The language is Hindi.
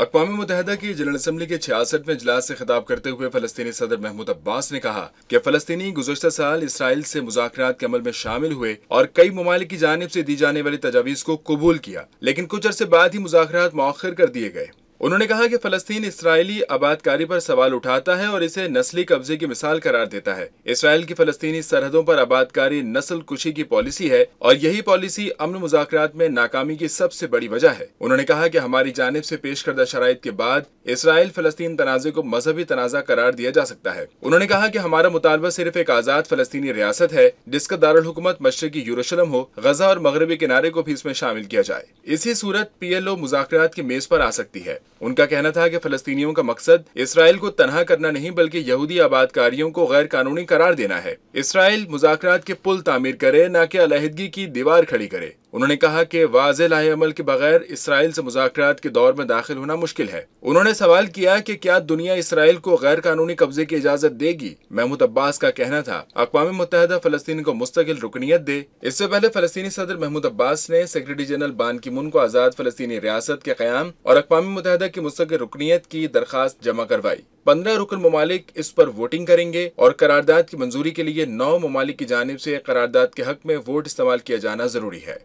अकवा मुतहदा की जनरल असम्बली के छियासठवें इजलास से खिताब करते हुए फलस्तनी सदर महमूद अब्बास ने कहा कि फलस्तनी गुजशत साल इसराइल से मुजाकर के अमल में शामिल हुए और कई ममालिक की जानब से दी जाने वाली तजावीज़ को कबूल किया लेकिन कुछ अरसे बाद ही मुजाकर मौखर कर दिए गए उन्होंने कहा कि फलस्तीन इसराइली आबादकारी पर सवाल उठाता है और इसे नस्ली कब्जे की मिसाल करार देता है इसराइल की फलस्तीनी सरहदों पर आबादकारी नस्ल कुशी की पॉलिसी है और यही पॉलिसी अमन मुजाकर में नाकामी की सबसे बड़ी वजह है उन्होंने कहा की हमारी जानब ऐसी पेश करदा शराइ के बाद इसराइल फलस्तीन तनाजे को मजहबी तनाजा करार दिया जा सकता है उन्होंने कहा की हमारा मुतालबा सिर्फ एक आजाद फलस्तीनी रियासत है जिसका दारकूमत मशरकी यूरोशलम हो गजा और मगरबी किनारे को भी इसमें शामिल किया जाए इसी सूरत पी एल ओ मुजाकर की मेज पर आ सकती है उनका कहना था कि फलस्तीनियों का मकसद इसराइल को तनहा करना नहीं बल्कि यहूदी आबादकारियों को गैर कानूनी करार देना है इसराइल मुजाकर के पुल तामीर करे न कि अलहदगी की दीवार खड़ी करे उन्होंने कहा कि वाज लाहे अमल के बगैर इसराइल से मुजाकर के दौर में दाखिल होना मुश्किल है उन्होंने सवाल किया कि क्या दुनिया इसराइल को गैर कानूनी कब्जे की इजाजत देगी महमूद अब्बास का कहना था अकवा मुतहदा फलस्तीन को मुस्तकिल रुकनीत दे इससे पहले फलस्तीनी सदर महमूद अब्बास ने सेक्रेटरी जनरल बान की मुन को आजाद फलस्तीनी रियासत के क्याम और अकवा मुतहदा की मुस्तकिल रुकनीत की दरखास्त जमा करवाई पंद्रह रुकन ममालिक इस पर वोटिंग करेंगे और करारदाद की मंजूरी के लिए नौ ममालिक की जानब से करारदाद के हक में वोट इस्तेमाल किया जाना जरूरी है